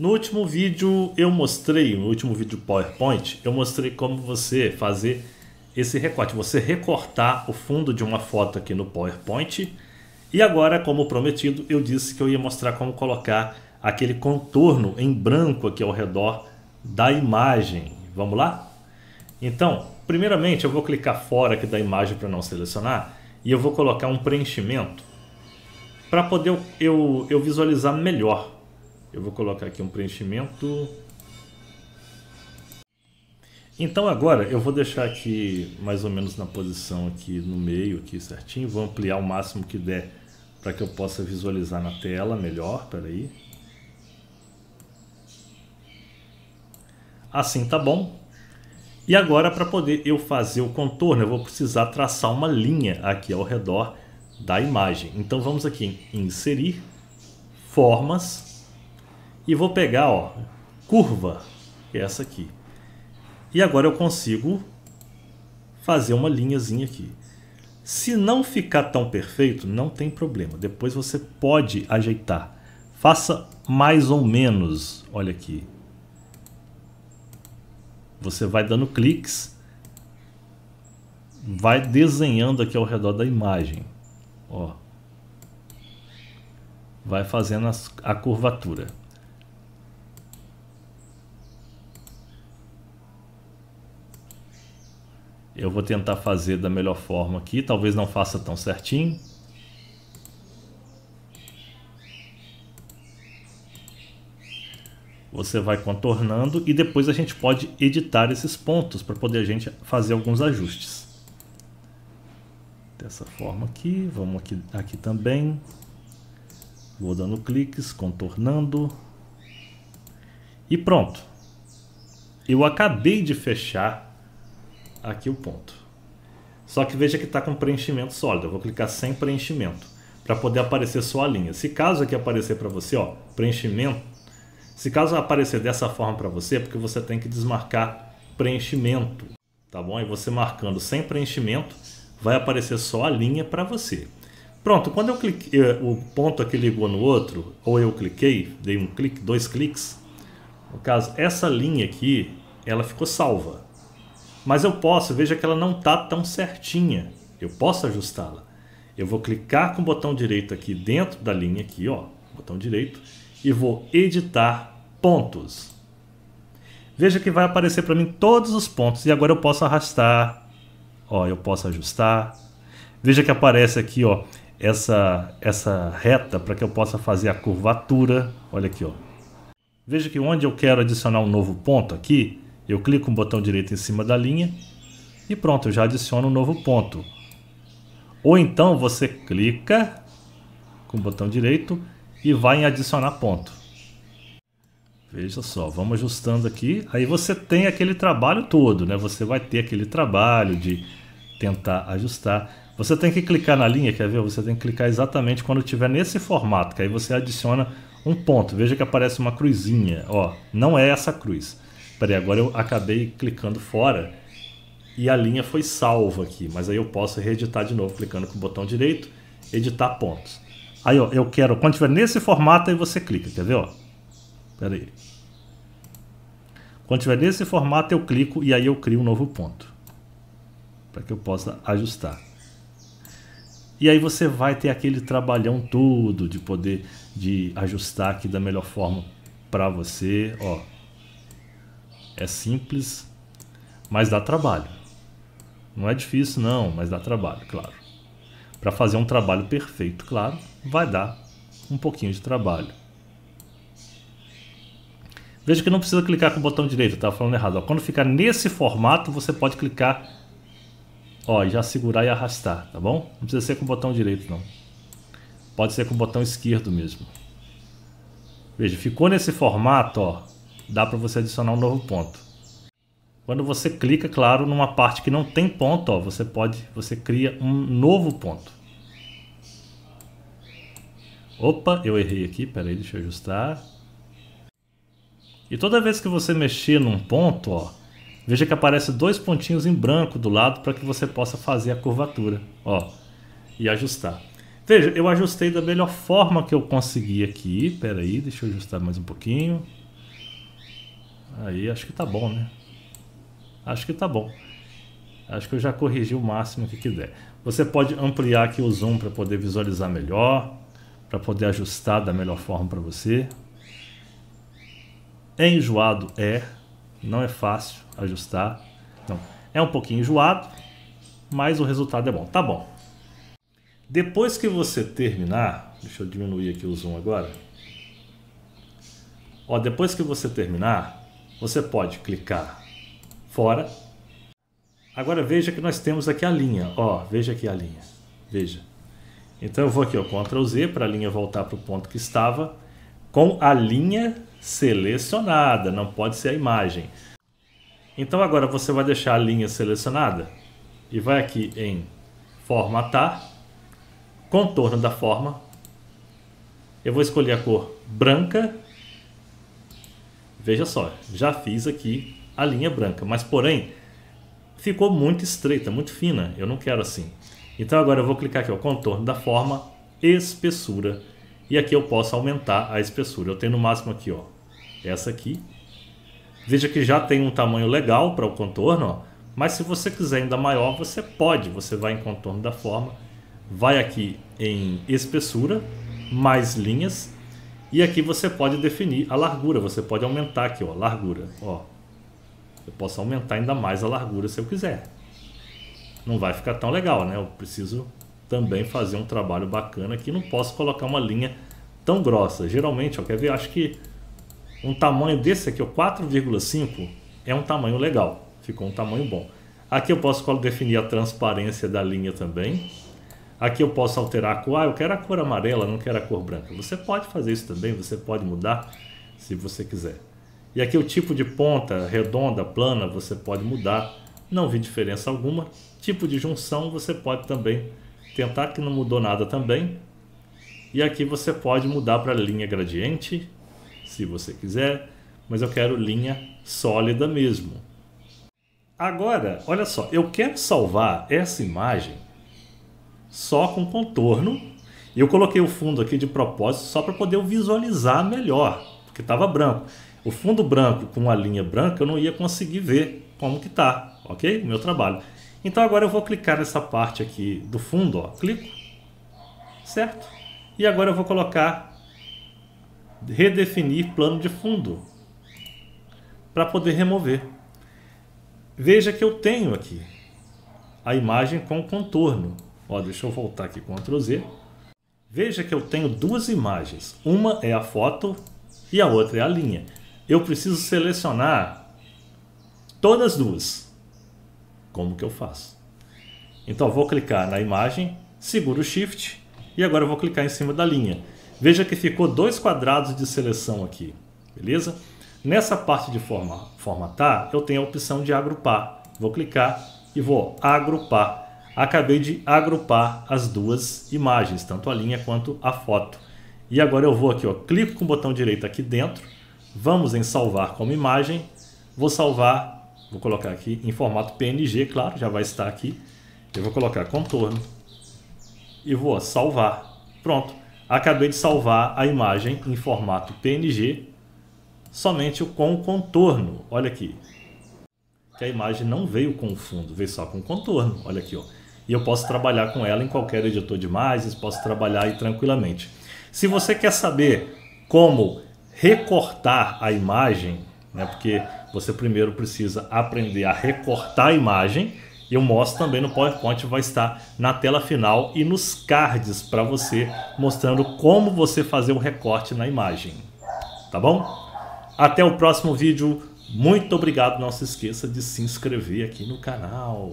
No último vídeo eu mostrei, no último vídeo PowerPoint, eu mostrei como você fazer esse recorte, você recortar o fundo de uma foto aqui no PowerPoint. E agora, como prometido, eu disse que eu ia mostrar como colocar aquele contorno em branco aqui ao redor da imagem. Vamos lá? Então, primeiramente eu vou clicar fora aqui da imagem para não selecionar e eu vou colocar um preenchimento para poder eu, eu visualizar melhor eu vou colocar aqui um preenchimento. Então agora eu vou deixar aqui mais ou menos na posição aqui no meio, aqui certinho. Vou ampliar o máximo que der para que eu possa visualizar na tela melhor. Pera aí. Assim tá bom. E agora para poder eu fazer o contorno, eu vou precisar traçar uma linha aqui ao redor da imagem. Então vamos aqui em inserir, formas, e vou pegar, ó, curva, é essa aqui. E agora eu consigo fazer uma linhazinha aqui. Se não ficar tão perfeito, não tem problema. Depois você pode ajeitar. Faça mais ou menos, olha aqui. Você vai dando cliques, vai desenhando aqui ao redor da imagem. Ó. Vai fazendo a curvatura. Eu vou tentar fazer da melhor forma aqui, talvez não faça tão certinho. Você vai contornando e depois a gente pode editar esses pontos para poder a gente fazer alguns ajustes. Dessa forma aqui, vamos aqui, aqui também. Vou dando cliques, contornando. E pronto. Eu acabei de fechar aqui o ponto. Só que veja que está com preenchimento sólido. Eu vou clicar sem preenchimento para poder aparecer só a linha. Se caso aqui aparecer para você, ó, preenchimento, se caso aparecer dessa forma para você, é porque você tem que desmarcar preenchimento, tá bom? E você marcando sem preenchimento, vai aparecer só a linha para você. Pronto, quando eu cliquei, eh, o ponto aqui ligou no outro, ou eu cliquei, dei um clique, dois cliques, no caso, essa linha aqui, ela ficou salva. Mas eu posso, veja que ela não está tão certinha. Eu posso ajustá-la. Eu vou clicar com o botão direito aqui dentro da linha aqui, ó, botão direito, e vou editar pontos. Veja que vai aparecer para mim todos os pontos e agora eu posso arrastar, ó, eu posso ajustar. Veja que aparece aqui, ó, essa essa reta para que eu possa fazer a curvatura. Olha aqui, ó. Veja que onde eu quero adicionar um novo ponto aqui, eu clico com o botão direito em cima da linha e pronto, eu já adiciono um novo ponto. Ou então você clica com o botão direito e vai em adicionar ponto. Veja só, vamos ajustando aqui. Aí você tem aquele trabalho todo, né? Você vai ter aquele trabalho de tentar ajustar. Você tem que clicar na linha, quer ver? Você tem que clicar exatamente quando tiver nesse formato, que aí você adiciona um ponto. Veja que aparece uma cruzinha, ó. Não é essa cruz. Peraí, agora eu acabei clicando fora e a linha foi salva aqui, mas aí eu posso reeditar de novo clicando com o botão direito, editar pontos. Aí ó, eu quero, quando tiver nesse formato aí você clica, quer ver? Pera aí. Quando tiver nesse formato eu clico e aí eu crio um novo ponto para que eu possa ajustar. E aí você vai ter aquele trabalhão todo de poder de ajustar aqui da melhor forma para você, ó. É simples, mas dá trabalho. Não é difícil não, mas dá trabalho, claro. Para fazer um trabalho perfeito, claro, vai dar um pouquinho de trabalho. Veja que não precisa clicar com o botão direito, estava falando errado. Ó, quando ficar nesse formato, você pode clicar ó, já segurar e arrastar, tá bom? Não precisa ser com o botão direito não. Pode ser com o botão esquerdo mesmo. Veja, ficou nesse formato, ó dá para você adicionar um novo ponto. Quando você clica, claro, numa parte que não tem ponto, ó, você pode, você cria um novo ponto. Opa, eu errei aqui, peraí, deixa eu ajustar. E toda vez que você mexer num ponto, ó, veja que aparece dois pontinhos em branco do lado para que você possa fazer a curvatura, ó, e ajustar. Veja, eu ajustei da melhor forma que eu consegui aqui. Peraí, deixa eu ajustar mais um pouquinho. Aí acho que tá bom, né? Acho que tá bom. Acho que eu já corrigi o máximo que quiser. Você pode ampliar aqui o zoom para poder visualizar melhor, para poder ajustar da melhor forma para você. É enjoado? É. Não é fácil ajustar. Então, é um pouquinho enjoado, mas o resultado é bom. Tá bom. Depois que você terminar, deixa eu diminuir aqui o zoom agora. Ó, depois que você terminar, você pode clicar fora. Agora veja que nós temos aqui a linha, ó, veja aqui a linha, veja. Então eu vou aqui, ó, Ctrl Z para a linha voltar para o ponto que estava, com a linha selecionada, não pode ser a imagem. Então agora você vai deixar a linha selecionada e vai aqui em formatar, contorno da forma. Eu vou escolher a cor branca Veja só, já fiz aqui a linha branca, mas porém ficou muito estreita, muito fina. Eu não quero assim. Então agora eu vou clicar aqui, o contorno da forma, espessura. E aqui eu posso aumentar a espessura. Eu tenho no máximo aqui, ó, essa aqui. Veja que já tem um tamanho legal para o contorno, ó, mas se você quiser ainda maior, você pode. Você vai em contorno da forma, vai aqui em espessura, mais linhas e aqui você pode definir a largura, você pode aumentar aqui, ó, a largura, ó. Eu posso aumentar ainda mais a largura se eu quiser. Não vai ficar tão legal, né? Eu preciso também fazer um trabalho bacana aqui, não posso colocar uma linha tão grossa. Geralmente, ó, quer ver? Acho que um tamanho desse aqui, 4,5, é um tamanho legal. Ficou um tamanho bom. Aqui eu posso definir a transparência da linha também. Aqui eu posso alterar a cor, ah, eu quero a cor amarela, não quero a cor branca. Você pode fazer isso também, você pode mudar se você quiser. E aqui o tipo de ponta, redonda, plana, você pode mudar, não vi diferença alguma. Tipo de junção, você pode também tentar, que não mudou nada também. E aqui você pode mudar para linha gradiente, se você quiser, mas eu quero linha sólida mesmo. Agora, olha só, eu quero salvar essa imagem só com contorno. Eu coloquei o fundo aqui de propósito só para poder visualizar melhor, porque estava branco. O fundo branco com uma linha branca eu não ia conseguir ver como que tá, ok? O meu trabalho. Então agora eu vou clicar nessa parte aqui do fundo, ó, clico, certo? E agora eu vou colocar redefinir plano de fundo para poder remover. Veja que eu tenho aqui a imagem com contorno. Ó, deixa eu voltar aqui com Ctrl Z. Veja que eu tenho duas imagens. Uma é a foto e a outra é a linha. Eu preciso selecionar todas duas. Como que eu faço? Então vou clicar na imagem, seguro o Shift e agora vou clicar em cima da linha. Veja que ficou dois quadrados de seleção aqui, beleza? Nessa parte de forma, formatar, eu tenho a opção de agrupar. Vou clicar e vou agrupar acabei de agrupar as duas imagens, tanto a linha quanto a foto. E agora eu vou aqui, ó, clico com o botão direito aqui dentro, vamos em salvar como imagem, vou salvar, vou colocar aqui em formato PNG, claro, já vai estar aqui. Eu vou colocar contorno e vou ó, salvar. Pronto, acabei de salvar a imagem em formato PNG, somente com o contorno, olha aqui. Que a imagem não veio com o fundo, veio só com o contorno, olha aqui, ó e eu posso trabalhar com ela em qualquer editor de imagens, posso trabalhar aí tranquilamente. Se você quer saber como recortar a imagem, né, porque você primeiro precisa aprender a recortar a imagem, eu mostro também no PowerPoint, vai estar na tela final e nos cards para você, mostrando como você fazer o recorte na imagem. Tá bom? Até o próximo vídeo. Muito obrigado. Não se esqueça de se inscrever aqui no canal.